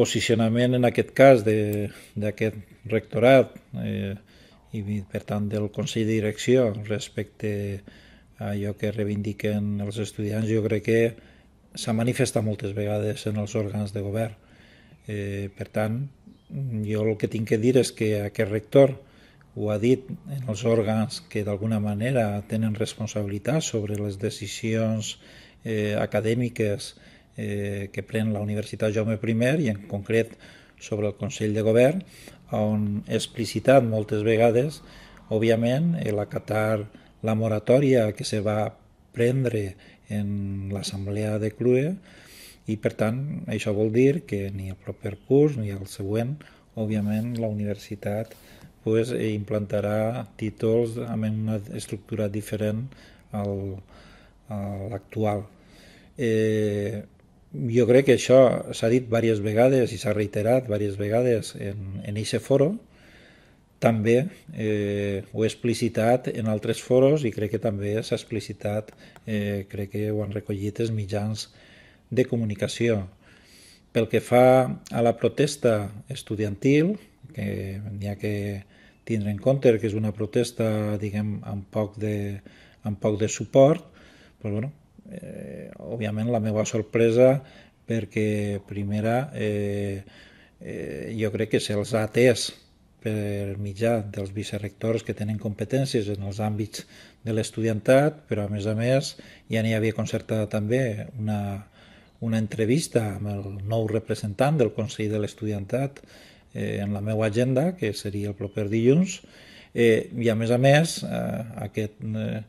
posicionament en aquest cas d'aquest rectorat eh, i per tant del Consell de Direcció respecte a allò que reivindiquen els estudiants jo crec que s'ha manifestat moltes vegades en els òrgans de govern. Eh, per tant, jo el que tinc que dir és que aquest rector ho ha dit en els òrgans que d'alguna manera tenen responsabilitat sobre les decisions eh, acadèmiques eh, que pren la Universitat Jaume I i en concret sobre el Consell de Govern, on he explicitat moltes vegades, òbviament, eh, l'acatar la moratòria que se va prendre en l'assemblea de Clue i, per tant, això vol dir que ni el proper curs ni el següent, òbviament, la universitat pues, eh, implantarà títols amb una estructura diferent al, a l'actual. Eh, jo crec que això s'ha dit diverses vegades i s'ha reiterat diverses vegades en, en aquest foro, també eh, ho he explicitat en altres foros i crec que també s'ha explicitat, eh, crec que ho han recollit els mitjans de comunicació. Pel que fa a la protesta estudiantil, que n'hi ha que tindre en compte que és una protesta, diguem, amb poc de, amb poc de suport, però bueno, eh, òbviament la meva sorpresa perquè primera eh, eh, jo crec que se'ls ha atès per mitjà dels vicerectors que tenen competències en els àmbits de l'estudiantat, però a més a més ja n'hi havia concertada també una, una entrevista amb el nou representant del Consell de l'Estudiantat eh, en la meva agenda, que seria el proper dilluns, eh, i a més a més eh, aquest eh,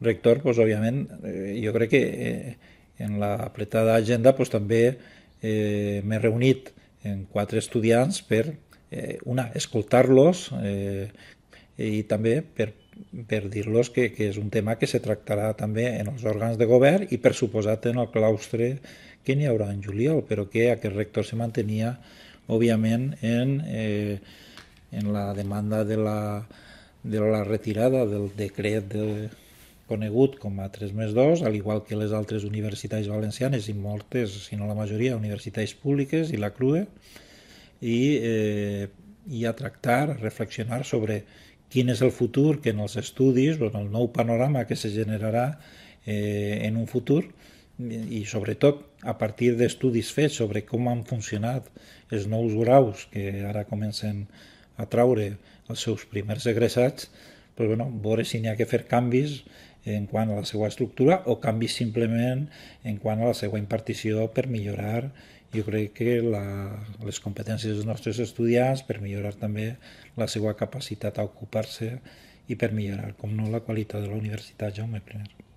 rector, doncs, òbviament, eh, jo crec que eh, en la apretada agenda doncs, també eh, m'he reunit en quatre estudiants per, eh, una, escoltar-los eh, i també per, per dir-los que, que és un tema que se tractarà també en els òrgans de govern i per suposat en el claustre que n'hi haurà en juliol, però que aquest rector se mantenia òbviament en, eh, en la demanda de la, de la retirada del decret de, conegut com a 3 més 2, al igual que les altres universitats valencianes i moltes, si no la majoria, universitats públiques i la CRUE, i, eh, i a tractar, a reflexionar sobre quin és el futur que en els estudis o en el nou panorama que se generarà eh, en un futur i sobretot a partir d'estudis fets sobre com han funcionat els nous graus que ara comencen a traure els seus primers egressats, però, bueno, veure si n'hi ha que fer canvis en quant a la seva estructura o canvis simplement en quant a la seva impartició per millorar jo crec que la, les competències dels nostres estudiants per millorar també la seva capacitat a ocupar-se i per millorar, com no, la qualitat de la universitat Jaume I.